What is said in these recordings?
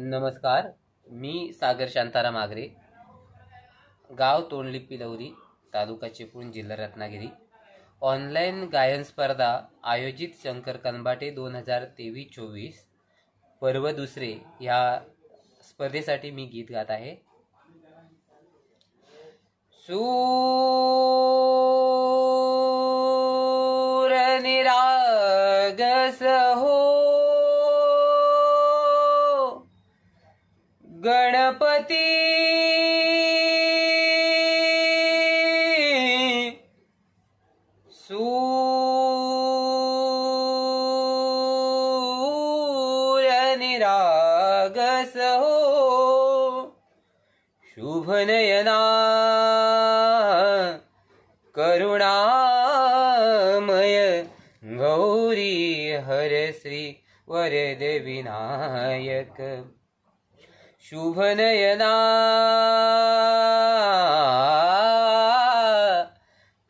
नमस्कार मी सागर शांताराम आगरे गाव तोंडलिपी पिलौरी तालुका चिपळूण जिल्हा रत्नागिरी ऑनलाईन गायन स्पर्धा आयोजित शंकर कनबाटे दोन हजार तेवीस चोवीस पर्व दुसरे ह्या स्पर्धेसाठी मी गीत गात आहे सूर निरागस हो गणपती निरागस हो शुभनयना करुणामय गौरी हर श्री वरद विनायक शुभनयना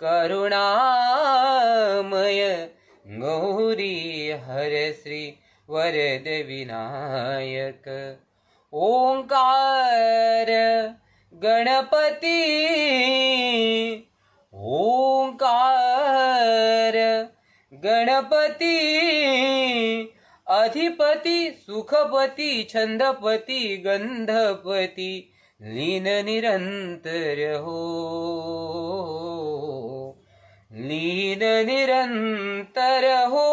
करुणामय गौरी हर श्री विनायक ओङ्कार गणपति ओंकार गणपति अधिपती सुखपती छंदपती गंधपती लीन निरंतर हो लीन निरंतर हो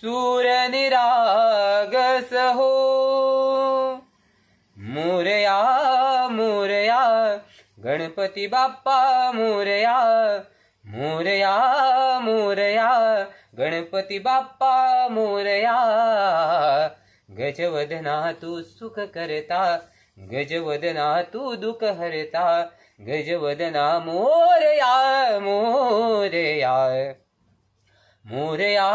सूर निरागस हो मुरया मुरया गणपती बाप्पा मुरया मोरया मोरया गणपती बाप्पा मोरया गजवदना तू सुख करता गजवदना तू दुख हरता गजवदना मोरया मोरया मोरया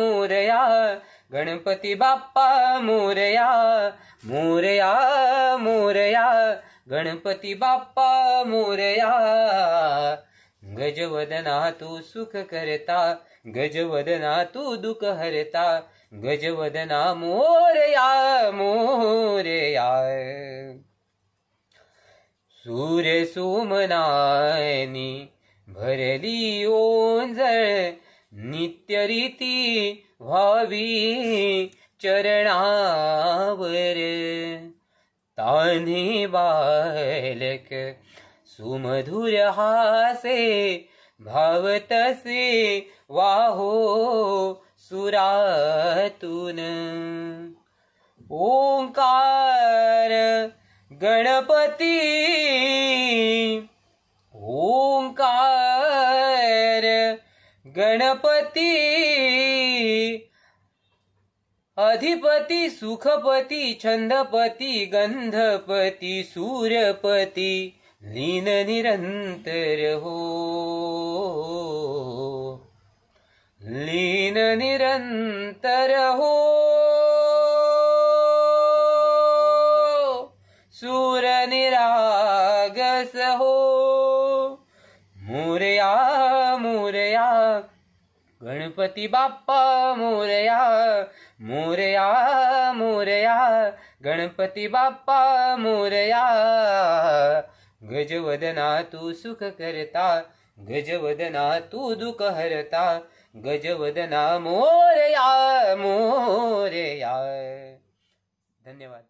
मोरया गणपती बाप्पा मोरया मोरया मोरया गणपती बाप्पा मोरया गजवदना तू सुख करता गजवदना तू दुख हरता गजवदना मोरया मोरया सूर्य सोमनायनी भरली ओंजळ नित्यरिती व्हावी चरणावर तान्ही बालक सुमधुर हासे भावतसे वाहो सुरातून ओंकार गणपती ओंकार गणपती अधिपती सुखपती छंदपती गंधपती सूरपती लीन निरंतर हो लीन निरंतर हो सूर निरागस हो मोरया मोरया गणपती बाप्पा मोरया मोरया मोरया गणपती बाप्पा मोरया गजवदना तू सुख करता गजवदना तू दुःख हरता गजवदना मोरया या धन्यवाद